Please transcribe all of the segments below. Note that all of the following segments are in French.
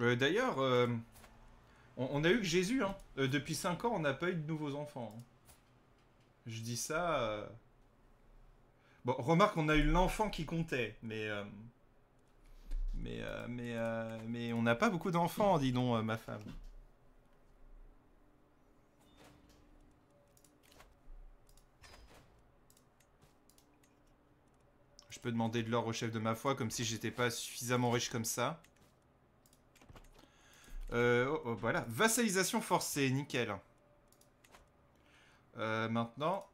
Euh, d'ailleurs, euh, on, a eu que Jésus. Hein. Euh, depuis 5 ans, on n'a pas eu de nouveaux enfants. Hein. Je dis ça. Bon, remarque, on a eu l'enfant qui comptait, mais. Mais, mais, mais on n'a pas beaucoup d'enfants, dis donc, ma femme. Je peux demander de l'or au chef de ma foi comme si j'étais pas suffisamment riche comme ça. Euh, oh, oh, voilà, vassalisation forcée, nickel. Euh, maintenant...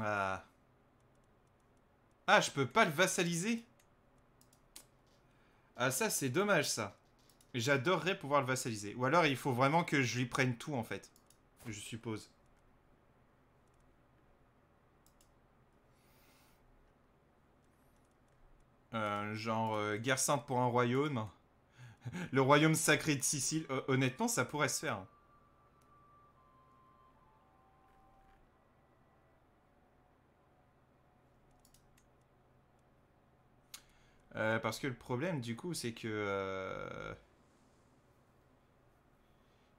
Ah. Ah, je peux pas le vassaliser Ah, ça, c'est dommage, ça. J'adorerais pouvoir le vassaliser. Ou alors, il faut vraiment que je lui prenne tout, en fait. Je suppose. Euh, genre, euh, guerre sainte pour un royaume. le royaume sacré de Sicile, euh, honnêtement, ça pourrait se faire. Euh, parce que le problème, du coup, c'est que... Euh,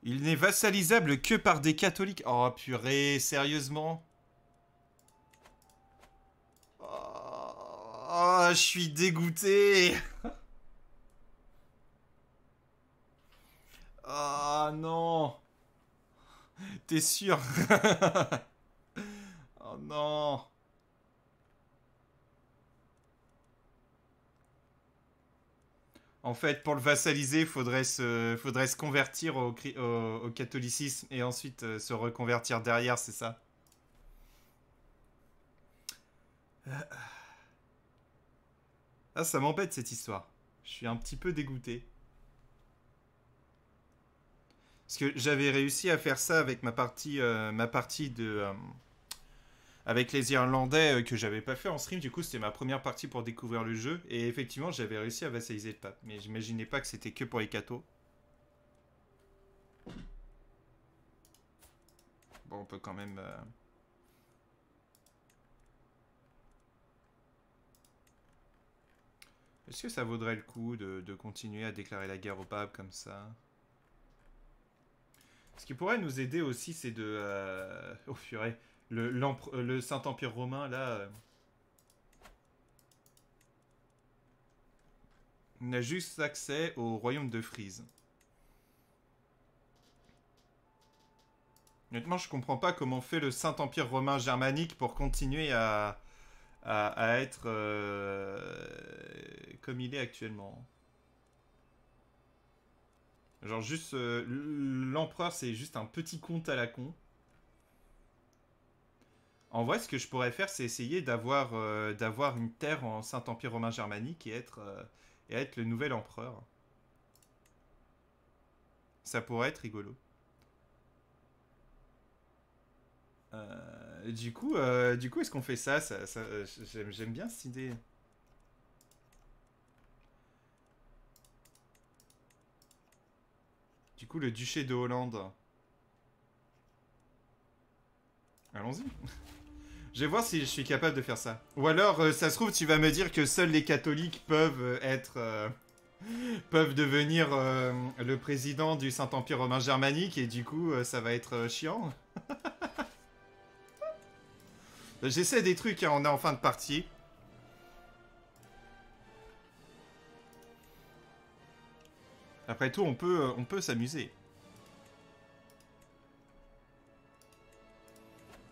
il n'est vassalisable que par des catholiques. Oh purée, sérieusement oh je suis dégoûté Ah oh, non T'es sûr Oh non En fait, pour le vassaliser, faudrait se, faudrait se convertir au, catholicisme et ensuite euh, se reconvertir derrière, c'est ça Ah, ça m'embête cette histoire. Je suis un petit peu dégoûté. Parce que j'avais réussi à faire ça avec ma partie, euh, ma partie de. Euh, avec les Irlandais euh, que j'avais pas fait en stream. Du coup, c'était ma première partie pour découvrir le jeu. Et effectivement, j'avais réussi à vassaliser le pape. Mais j'imaginais pas que c'était que pour les cathos. Bon, on peut quand même. Est-ce que ça vaudrait le coup de continuer à déclarer la guerre au pape comme ça ce qui pourrait nous aider aussi, c'est de... Euh, oh purée, le, euh, le Saint-Empire romain, là... Euh, n'a juste accès au royaume de Frise. Honnêtement, je comprends pas comment fait le Saint-Empire romain germanique pour continuer à, être euh, comme il est actuellement. Genre juste euh, l'empereur c'est juste un petit conte à la con. En vrai, ce que je pourrais faire, c'est essayer d'avoir euh, d'avoir une terre en Saint-Empire romain germanique et être euh, et être le nouvel empereur. Ça pourrait être rigolo. du coup, du coup, est-ce qu'on fait ça, ça, ça J'aime bien cette idée. Du coup, le duché de Hollande. Allons-y. je vais voir si je suis capable de faire ça. Ou alors, euh, ça se trouve, tu vas me dire que seuls les catholiques peuvent euh, être... Euh, peuvent devenir le président du Saint-Empire romain germanique et du coup, ça va être chiant. J'essaie des trucs, hein, on est en fin de partie. Après tout, on peut, euh, on peut s'amuser.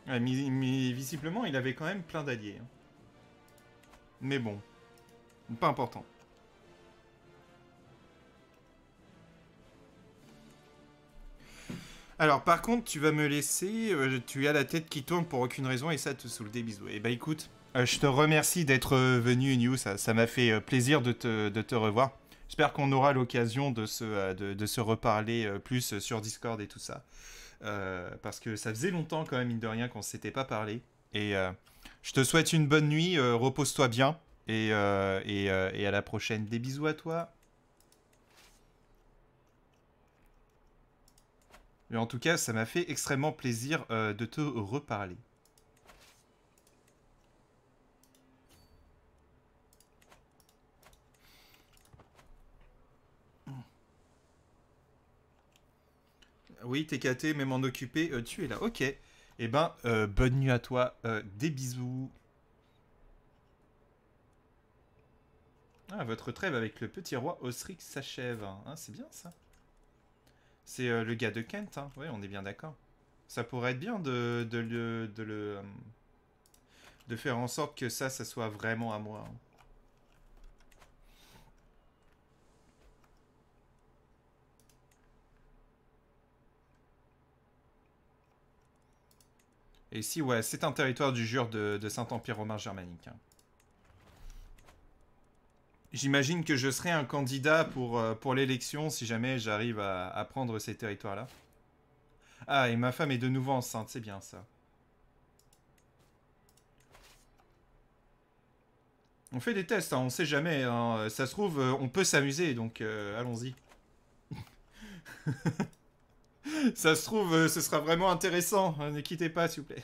mais, visiblement, il avait quand même plein d'alliés. Hein. Mais bon, pas important. Alors, par contre, tu vas me laisser. Euh, tu as la tête qui tourne pour aucune raison et ça te saoule des bisous. Et eh bah ben, écoute, euh, je te remercie d'être venu, New. Ça m'a fait plaisir de te, de te revoir. J'espère qu'on aura l'occasion de se, euh, de, se reparler euh, plus sur Discord et tout ça. Euh, parce que ça faisait longtemps quand même, mine de rien, qu'on ne s'était pas parlé. Et je te souhaite une bonne nuit, repose-toi bien. Et, à la prochaine. Des bisous à toi. et en tout cas, ça m'a fait extrêmement plaisir de te reparler. Oui, TKT, même en occuper euh, tu es là. Ok. Eh ben, euh, bonne nuit à toi. Euh, des bisous. Ah, votre trêve avec le petit roi Osric s'achève. Hein. Ah, c'est bien ça. C'est le gars de Kent, hein. Oui, on est bien d'accord. Ça pourrait être bien de, de le, de, le, de faire en sorte que ça, ça soit vraiment à moi. Hein. Et ici, ouais, c'est un territoire du jure de, Saint-Empire romain germanique. Hein. J'imagine que je serai un candidat pour, euh, pour l'élection si jamais j'arrive à, prendre ces territoires-là. Ah, et ma femme est de nouveau enceinte, c'est bien ça. On fait des tests, on hein, on sait jamais. Hein. Ça se trouve, euh, on peut s'amuser, donc euh, allons-y. Ça se trouve, euh, ce sera vraiment intéressant. Euh, ne quittez pas, s'il vous plaît.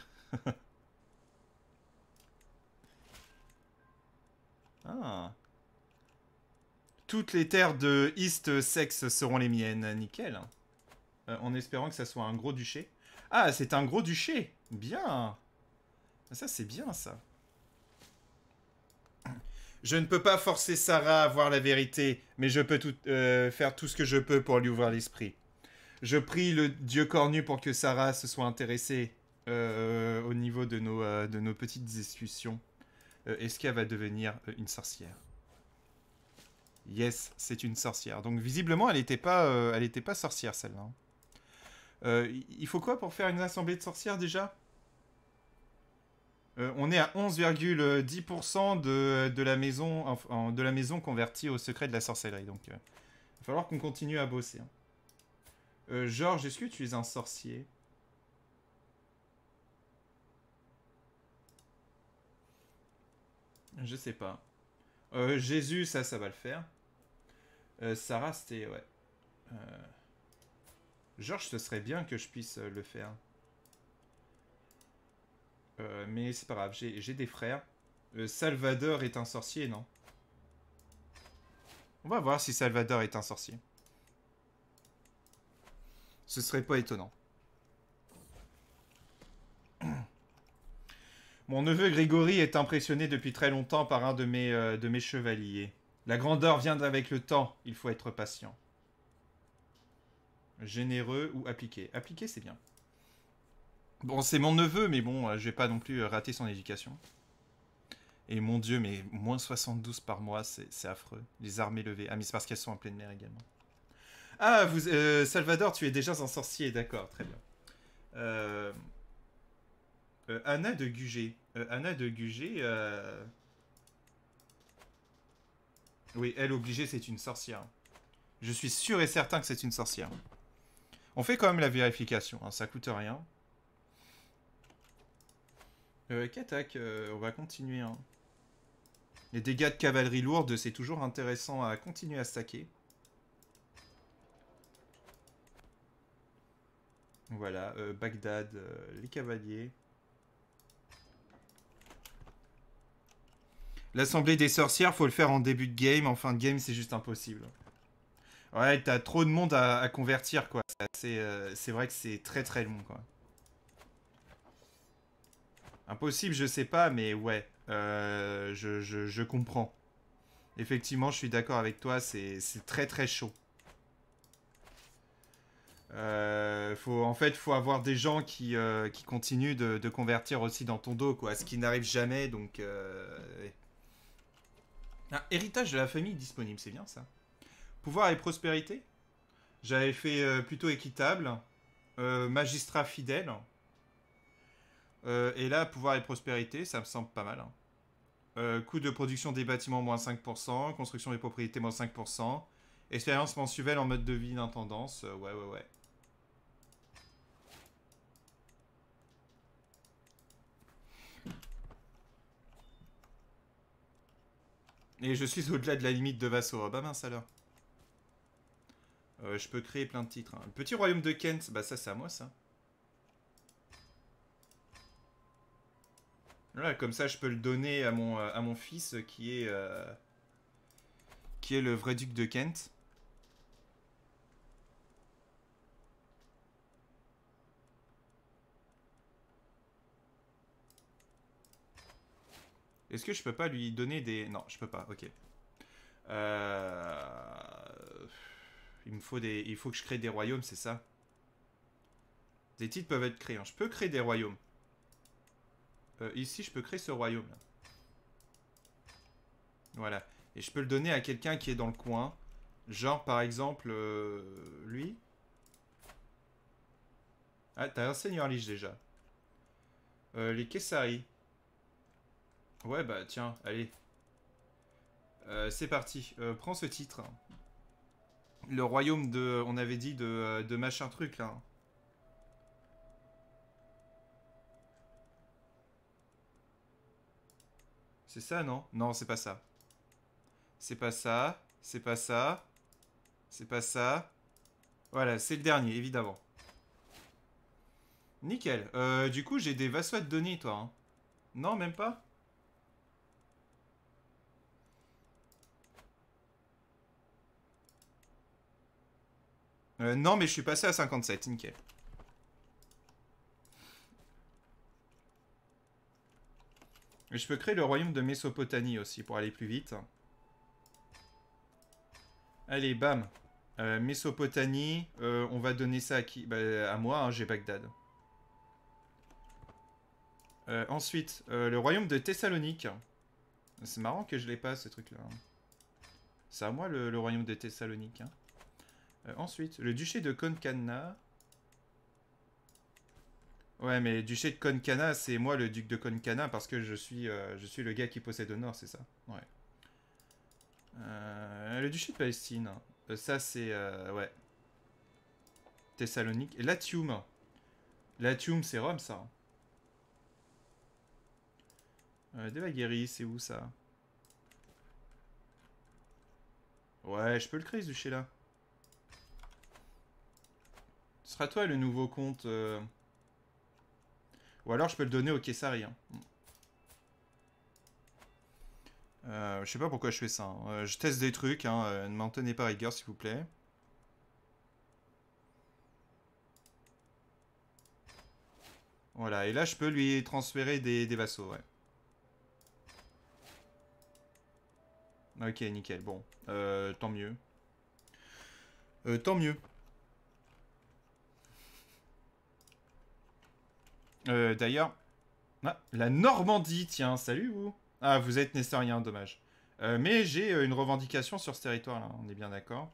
ah. Toutes les terres de East Sex seront les miennes. Nickel. Euh, en espérant que ça soit un gros duché. Ah, c'est un gros duché. Bien. Ah, ça, c'est bien, ça. Je ne peux pas forcer Sarah à voir la vérité, mais je peux tout, faire tout ce que je peux pour lui ouvrir l'esprit. Je prie le dieu cornu pour que Sarah se soit intéressée euh, au niveau de nos, euh, de nos petites discussions. Euh, est-ce qu'elle va devenir une sorcière Yes, c'est une sorcière. Donc visiblement, elle n'était pas, elle pas sorcière celle-là. Hein. il faut quoi pour faire une assemblée de sorcières déjà On est à 11,10% de, la maison, de la maison convertie au secret de la sorcellerie. Donc il va falloir qu'on continue à bosser. Hein. Euh, Georges, est-ce que tu es un sorcier Je sais pas. Euh, Jésus, ça, ça va le faire. Euh, Sarah, c'était... Ouais. Euh, Georges, ce serait bien que je puisse le faire. mais c'est pas grave, j'ai des frères. Salvador est un sorcier, non On va voir si Salvador est un sorcier. Ce serait pas étonnant. Mon neveu Grégory est impressionné depuis très longtemps par un de mes, euh, de mes chevaliers. La grandeur vient avec le temps, il faut être patient. Généreux ou appliqué Appliqué, c'est bien. Bon, c'est mon neveu, mais bon, euh, je vais pas non plus euh, rater son éducation. Et mon dieu, mais moins 72 par mois, c'est affreux. Les armées levées. Ah, mais c'est parce qu'elles sont en pleine mer également. Ah, vous, euh, Salvador, tu es déjà un sorcier, d'accord, très bien. Euh, euh, Anna de Gugé. Anna de Gugé. Oui, elle obligée, c'est une sorcière. Je suis sûr et certain que c'est une sorcière. On fait quand même la vérification, Ça hein, ça coûte rien. Euh, on va continuer. Hein. Les dégâts de cavalerie lourde, c'est toujours intéressant à continuer à stacker. Voilà, euh, Bagdad, euh, les cavaliers. L'assemblée des sorcières, faut le faire en début de game. En fin de game, c'est juste impossible. Ouais, t'as trop de monde à, convertir, quoi. Euh, c'est vrai que c'est très très long, quoi. Impossible, je sais pas, mais ouais, je, je comprends. Effectivement, je suis d'accord avec toi, c'est très très chaud. Euh, faut, en fait, il faut avoir des gens qui, euh, qui continuent de, convertir aussi dans ton dos, quoi. Ce qui n'arrive jamais, donc. Euh, héritage de la famille disponible, c'est bien ça. Pouvoir et prospérité. J'avais fait plutôt équitable, magistrat fidèle. et là, pouvoir et prospérité, ça me semble pas mal. Hein. coût de production des bâtiments moins 5%, construction des propriétés moins 5%, expérience mensuelle en mode de vie d'intendance, ouais ouais ouais. Et je suis au-delà de la limite de vassaux. Ah, bah mince alors. Euh, je peux créer plein de titres. Hein. petit royaume de Kent, bah ça c'est à moi ça. Voilà, comme ça je peux le donner à mon, euh, à mon fils euh, qui est, qui est le vrai duc de Kent. Est-ce que je peux pas lui donner des... Non, je peux pas, ok. Euh, il me faut des... Il faut que je crée des royaumes, c'est ça Des titres peuvent être créés. Hein. Je peux créer des royaumes. Euh, ici, je peux créer ce royaume. Voilà. Et je peux le donner à quelqu'un qui est dans le coin. Genre, par exemple, euh, lui. Ah, t'as un seigneur liche déjà. les Kessari. Ouais, bah tiens, allez. Euh, c'est parti. Euh, prends ce titre. Le royaume de... On avait dit de, euh, de machin truc, là. C'est ça, non Non, c'est pas ça. C'est pas ça. C'est pas ça. C'est pas ça. Voilà, c'est le dernier, évidemment. Nickel. du coup, j'ai des vassaux de données toi. Hein. Non, même pas Euh, non, mais je suis passé à 57, nickel. je peux créer le royaume de Mésopotamie aussi pour aller plus vite. Allez, bam. Euh, Mésopotamie, euh, on va donner ça à qui bah, À moi, hein, j'ai Bagdad. ensuite, le royaume de Thessalonique. C'est marrant que je l'ai pas, ce truc-là. Hein. C'est à moi, le, royaume de Thessalonique. Hein. Euh, ensuite, le duché de Konkana. Ouais, mais duché de Konkana, c'est moi le duc de Konkana parce que je suis, euh, je suis le gars qui possède le nord, c'est ça Ouais. Euh, le duché de Palestine. ça, c'est... ouais. Thessalonique. Et Latium. Latium, c'est Rome, ça. De la c'est où, ça Ouais, je peux le créer, ce duché-là. Ce sera toi le nouveau compte. Euh. Ou alors je peux le donner au Kessari. Hein. Euh, je sais pas pourquoi je fais ça. Hein. Euh, je teste des trucs, hein. ne m'en pas rigueur s'il vous plaît. Voilà, et là je peux lui transférer des, vassaux, Ok, nickel, bon, euh, tant mieux. tant mieux. Euh, d'ailleurs, ah, la Normandie, tiens, salut vous Ah, vous êtes nestorien, dommage. Euh, mais j'ai euh, une revendication sur ce territoire-là, on est bien d'accord.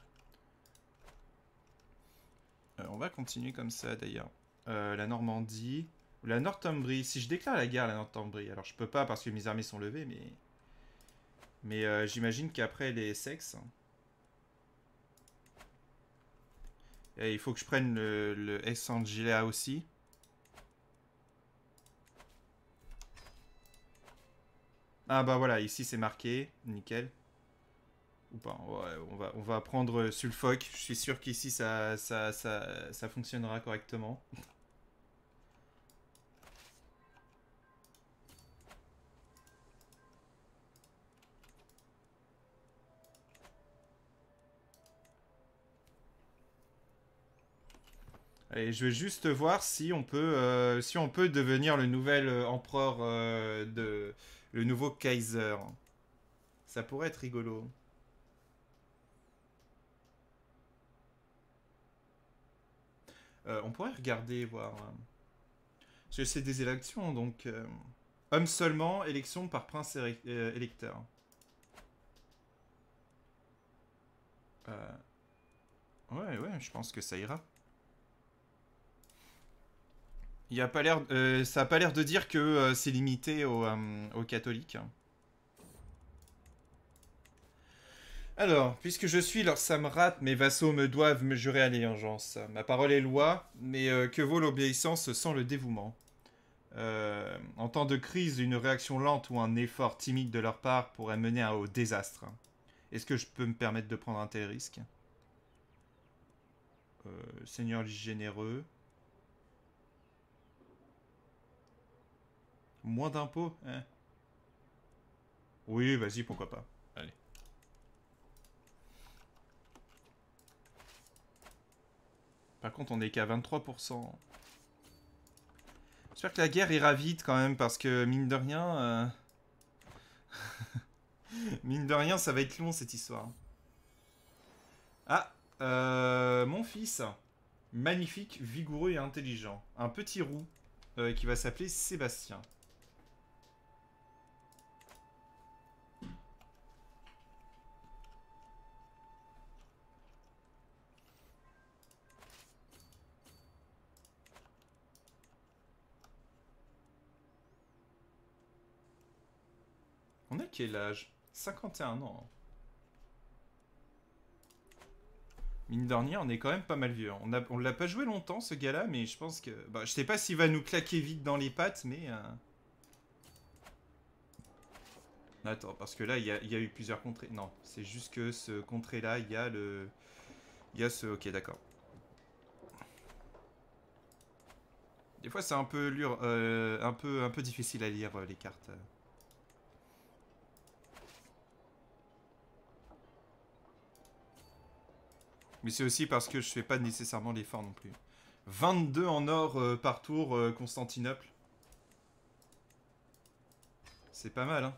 on va continuer comme ça, d'ailleurs. la Normandie... La Northumbrie, si je déclare la guerre à la Northumbrie, alors je peux pas parce que mes armées sont levées, mais... Mais j'imagine qu'après les sexes... Eh, il faut que je prenne le, le aussi. Ah bah voilà, ici c'est marqué, nickel. Ou pas, on, va, on va prendre Sulfoc, je suis sûr qu'ici ça, ça, fonctionnera correctement. Allez, je vais juste voir si on peut, euh, si on peut devenir le nouvel euh, empereur euh, de, le nouveau Kaiser. Ça pourrait être rigolo. Euh, on pourrait regarder, voir. Euh, parce que c'est des élections, donc... Euh, Homme seulement, élection par prince électeur. Ouais, ouais, je pense que ça ira. Il a pas l'air, euh, ça n'a pas l'air de dire que euh, c'est limité euh, aux, catholiques. Alors, puisque je suis leur samrat, mes vassaux me doivent me jurer allégeance. Ma parole est loi, mais que vaut l'obéissance sans le dévouement En temps de crise, une réaction lente ou un effort timide de leur part pourrait mener au désastre. Est-ce que je peux me permettre de prendre un tel risque Seigneur généreux, Moins d'impôts hein. Oui, vas-y, pourquoi pas. Allez. Par contre, on est qu'à 23%. J'espère que la guerre ira vite quand même, parce que mine de rien... Euh, mine de rien, ça va être long cette histoire. Ah, euh, mon fils. Magnifique, vigoureux et intelligent. Un petit roux euh, qui va s'appeler Sébastien. On a quel âge 51 ans. Hein. Mine dernier, on est quand même pas mal vieux. Hein. On, a, l'a pas joué longtemps, ce gars-là, mais je pense que... Bah, je sais pas s'il va nous claquer vite dans les pattes, mais... Euh, Attends, parce que là, il y, a eu plusieurs contrées. Non, c'est juste que ce contrée là il y a le... Il y a ce... Ok, d'accord. Des fois, c'est un peu euh, un, peu, un peu difficile à lire, euh, les cartes. Mais c'est aussi parce que je fais pas nécessairement l'effort non plus. 22 en or euh, par tour, euh, Constantinople. C'est pas mal, hein.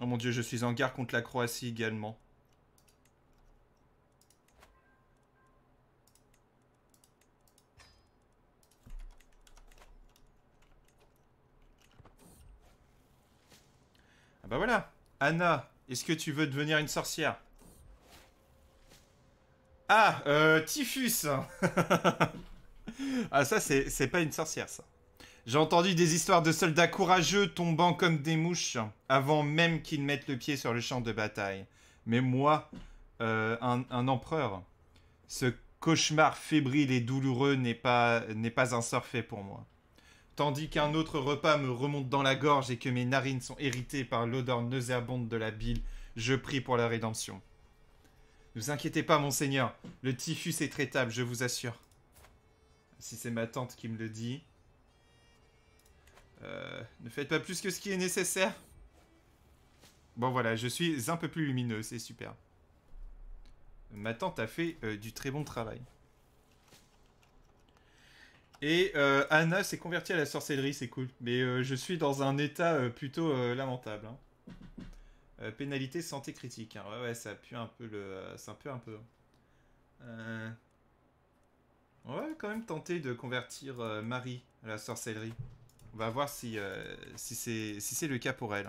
Oh mon dieu, je suis en guerre contre la Croatie également. Anna, est-ce que tu veux devenir une sorcière Ah, euh, typhus Ah ça, c'est pas une sorcière, ça. J'ai entendu des histoires de soldats courageux tombant comme des mouches avant même qu'ils mettent le pied sur le champ de bataille. Mais moi, euh, un, empereur, ce cauchemar fébrile et douloureux n'est pas, pas un sort fait pour moi tandis qu'un autre repas me remonte dans la gorge et que mes narines sont héritées par l'odeur nauséabonde de la bile, je prie pour la rédemption. Ne vous inquiétez pas, monseigneur, le typhus est traitable, je vous assure. Si c'est ma tante qui me le dit. Euh, ne faites pas plus que ce qui est nécessaire. Bon voilà, je suis un peu plus lumineux, c'est super. Ma tante a fait euh, du très bon travail. Et euh, Anna s'est convertie à la sorcellerie, c'est cool. Mais euh, je suis dans un état euh, plutôt lamentable. Hein. pénalité santé critique. Hein. Ouais, ouais, ça pue un peu le. ça un peu. Hein. On va quand même tenter de convertir Marie à la sorcellerie. On va voir si, si c'est le cas pour elle.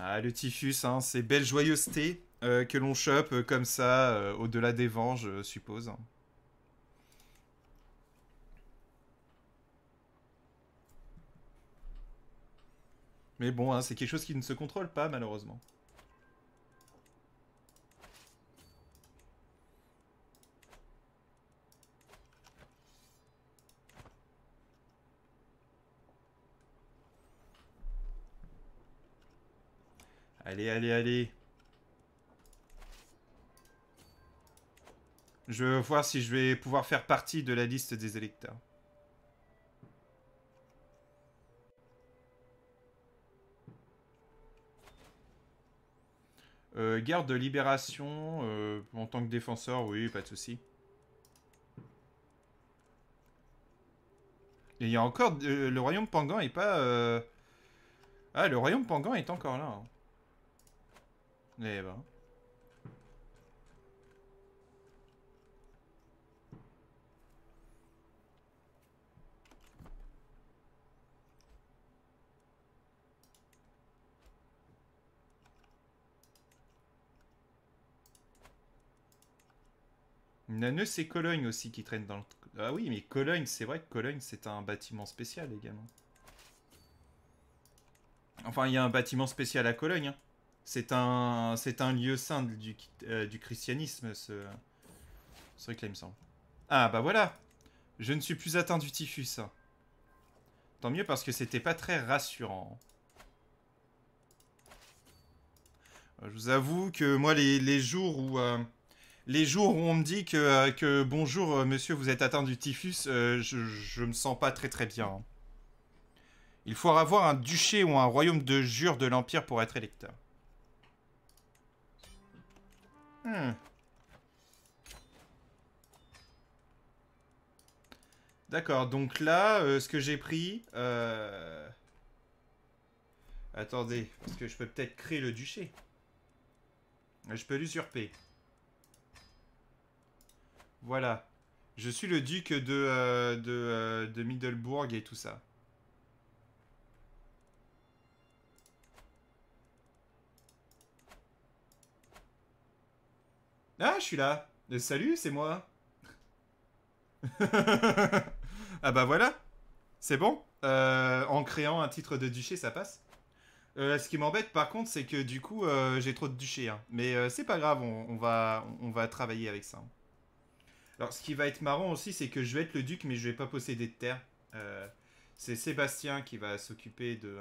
Ah, le typhus, hein, ces belles joyeusetés euh, que l'on chope euh, comme ça euh, au-delà des vents, je suppose. Mais bon, hein, c'est quelque chose qui ne se contrôle pas, malheureusement. Allez, allez, allez. Je vais voir si je vais pouvoir faire partie de la liste des électeurs. Euh, garde de libération euh, en tant que défenseur, oui, pas de souci. il y a encore... Euh, le royaume Pangan est pas... Ah, le royaume Pangan est encore là. Hein. Eh ben. Naneux, c'est Cologne aussi qui traîne dans le... Ah oui, mais Cologne, c'est vrai que Cologne, c'est un bâtiment spécial également. Enfin, il y a un bâtiment spécial à Cologne. Hein. C'est un, c'est un lieu saint du, du euh, christianisme, ce, il me semble. Ah, bah voilà Je ne suis plus atteint du typhus. Tant mieux parce que c'était pas très rassurant. Je vous avoue que moi, les, jours où... Euh, les jours où on me dit que, euh, que bonjour monsieur, vous êtes atteint du typhus, je, je me sens pas très très bien. Il faut avoir un duché ou un royaume de jure de l'Empire pour être électeur. Hmm. D'accord, donc là, euh, ce que j'ai pris... Euh, attendez, parce que je peux peut-être créer le duché. Je peux l'usurper. Voilà. Je suis le duc de, euh, de, de Middlebourg et tout ça. Ah, je suis là. Euh, salut, c'est moi. ah bah voilà. C'est bon. Euh, en créant un titre de duché, ça passe. Euh, ce qui m'embête par contre, c'est que du coup, j'ai trop de duché. Hein. Mais c'est pas grave, on, va, on, va travailler avec ça. Alors ce qui va être marrant aussi, c'est que je vais être le duc, mais je vais pas posséder de terre. c'est Sébastien qui va s'occuper de,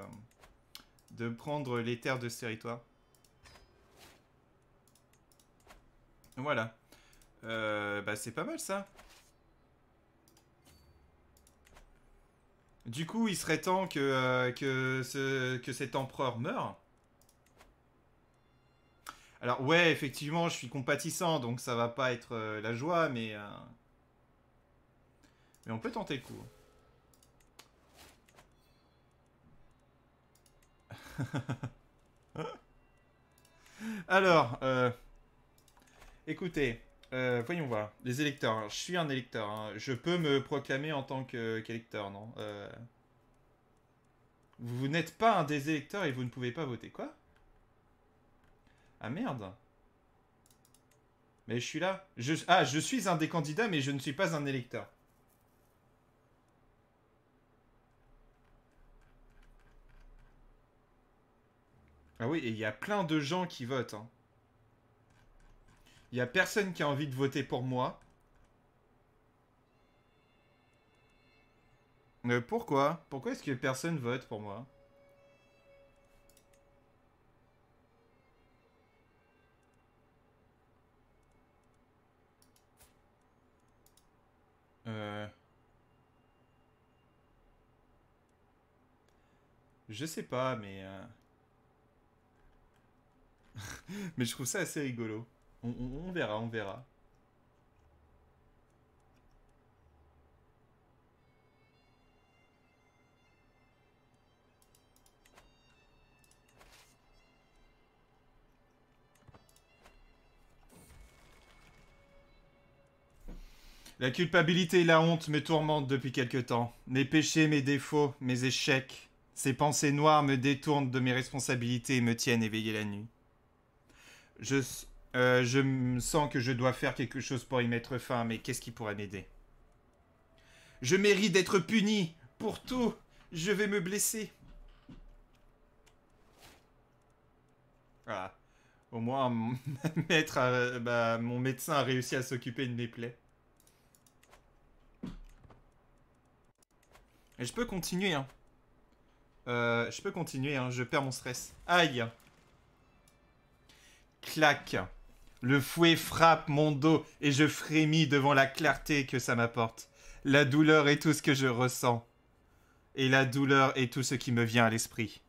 de prendre les terres de ce territoire. Voilà. Euh, bah, c'est pas mal, ça. Du coup, il serait temps que, euh, que, ce, que cet empereur meure. Alors, ouais, effectivement, je suis compatissant, donc ça va pas être euh, la joie, mais... Mais on peut tenter le coup. Alors, Écoutez, euh, voyons voir. Les électeurs. Hein. Je suis un électeur. Hein. Je peux me proclamer en tant qu'électeur, non euh. Vous n'êtes pas un des électeurs et vous ne pouvez pas voter. Quoi Ah merde. Mais je suis là. Je... Ah, je suis un des candidats, mais je ne suis pas un électeur. Ah oui, et il y a plein de gens qui votent. Hein. Il a personne qui a envie de voter pour moi. Euh, pourquoi Pourquoi est-ce que personne vote pour moi euh. Je sais pas, mais... Euh. mais je trouve ça assez rigolo. On, verra, on verra. La culpabilité et la honte me tourmentent depuis quelque temps. Mes péchés, mes défauts, mes échecs, ces pensées noires me détournent de mes responsabilités et me tiennent éveillé la nuit. Je, euh, je me sens que je dois faire quelque chose pour y mettre fin, mais qu'est-ce qui pourrait m'aider Je mérite d'être puni pour tout. Je vais me blesser. Ah, au moins, mon, bah, médecin a réussi à s'occuper de mes plaies. Et je peux continuer, hein. Euh, je peux continuer, hein. Je perds mon stress. Aïe Clac le fouet frappe mon dos et je frémis devant la clarté que ça m'apporte. La douleur est tout ce que je ressens. Et la douleur est tout ce qui me vient à l'esprit.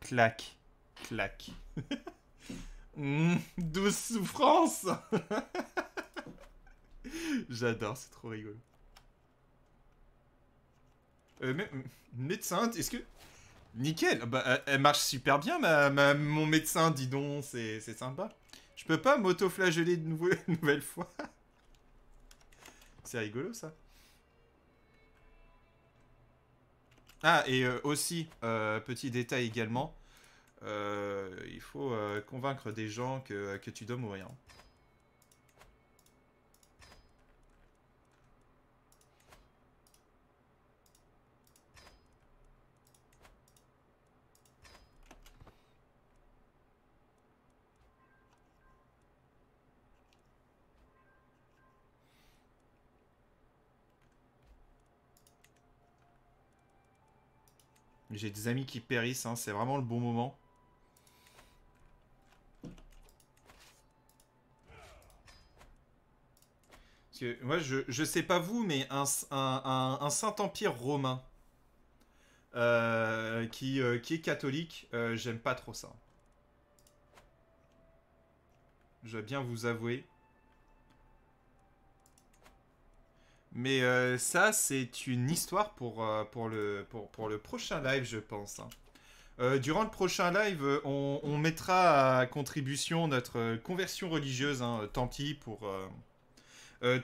Clac, clac. Hum, douce souffrance J'adore, c'est trop rigolo. Euh, médecin, est-ce que... Nickel, bah, elle marche super bien, ma, mon médecin, dis donc, c'est sympa. Je peux pas m'auto-flageller une nouvelle fois. C'est rigolo, ça. Ah, et euh, aussi, euh, petit détail également, euh, il faut convaincre des gens que, que tu dois mourir. J'ai des amis qui périssent, hein, c'est vraiment le bon moment. Parce que moi, je, je sais pas vous, mais un, Saint-Empire romain euh, qui, euh, qui est catholique, euh, j'aime pas trop ça. Je dois bien vous avouer. Mais euh, ça, c'est une histoire pour, euh, pour, le, pour, pour, le prochain live, je pense. Hein. Euh, durant le prochain live, on, mettra à contribution notre conversion religieuse. Hein. tant pis pour,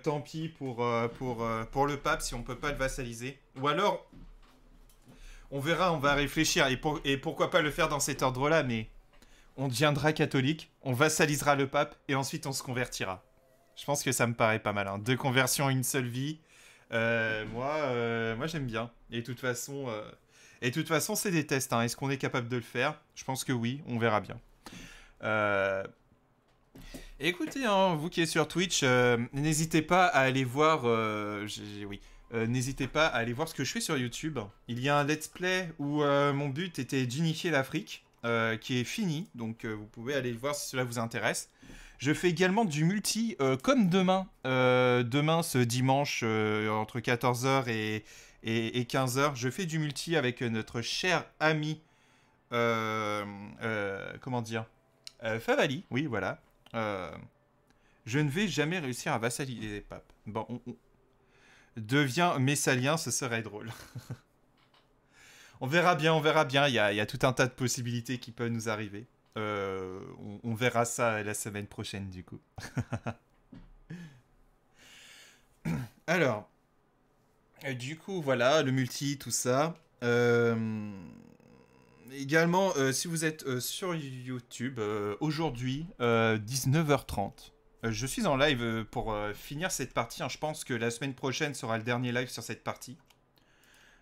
tant pis pour, pour, pour le pape si on ne peut pas le vassaliser. Ou alors, on verra, on va réfléchir. Et, et pourquoi pas le faire dans cet ordre-là, mais on deviendra catholique, on vassalisera le pape et ensuite on se convertira. Je pense que ça me paraît pas mal. Hein. Deux conversions, une seule vie. Euh, moi, euh, moi j'aime bien. Et de toute façon, euh, et toute façon, c'est des tests. Hein. Est-ce qu'on est capable de le faire Je pense que oui. On verra bien. Écoutez, hein, vous qui êtes sur Twitch, n'hésitez pas à aller voir. oui. n'hésitez pas à aller voir ce que je fais sur YouTube. Il y a un let's play où mon but était d'unifier l'Afrique, qui est fini, donc vous pouvez aller voir si cela vous intéresse. Je fais également du multi, euh, comme demain. Euh, demain, ce dimanche, euh, entre 14h et, 15h, je fais du multi avec notre cher ami. comment dire Favali, oui, voilà. je ne vais jamais réussir à vassaliser les papes. Bon, on, devient messalien, ce serait drôle. on verra bien, on verra bien. il y a tout un tas de possibilités qui peuvent nous arriver. Euh, on, verra ça la semaine prochaine du coup. Alors, euh, du coup, voilà, le multi, tout ça. Euh, également, si vous êtes sur YouTube, aujourd'hui, 19h30. Je suis en live pour finir cette partie. Hein, je pense que la semaine prochaine sera le dernier live sur cette partie.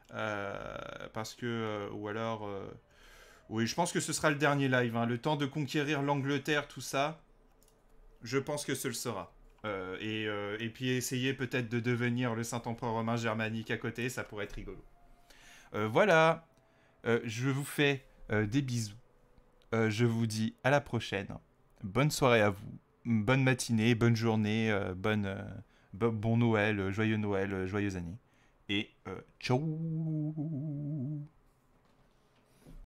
parce que, ou alors, oui, je pense que ce sera le dernier live. Hein. Le temps de conquérir l'Angleterre, tout ça, je pense que ce le sera. Euh, euh, et, puis essayer peut-être de devenir le Saint-Empereur romain germanique à côté, ça pourrait être rigolo. Euh, voilà, je vous fais des bisous. je vous dis à la prochaine. Bonne soirée à vous. Bonne matinée, bonne journée, bonne, bon, Noël, joyeux Noël, joyeuse années. Et ciao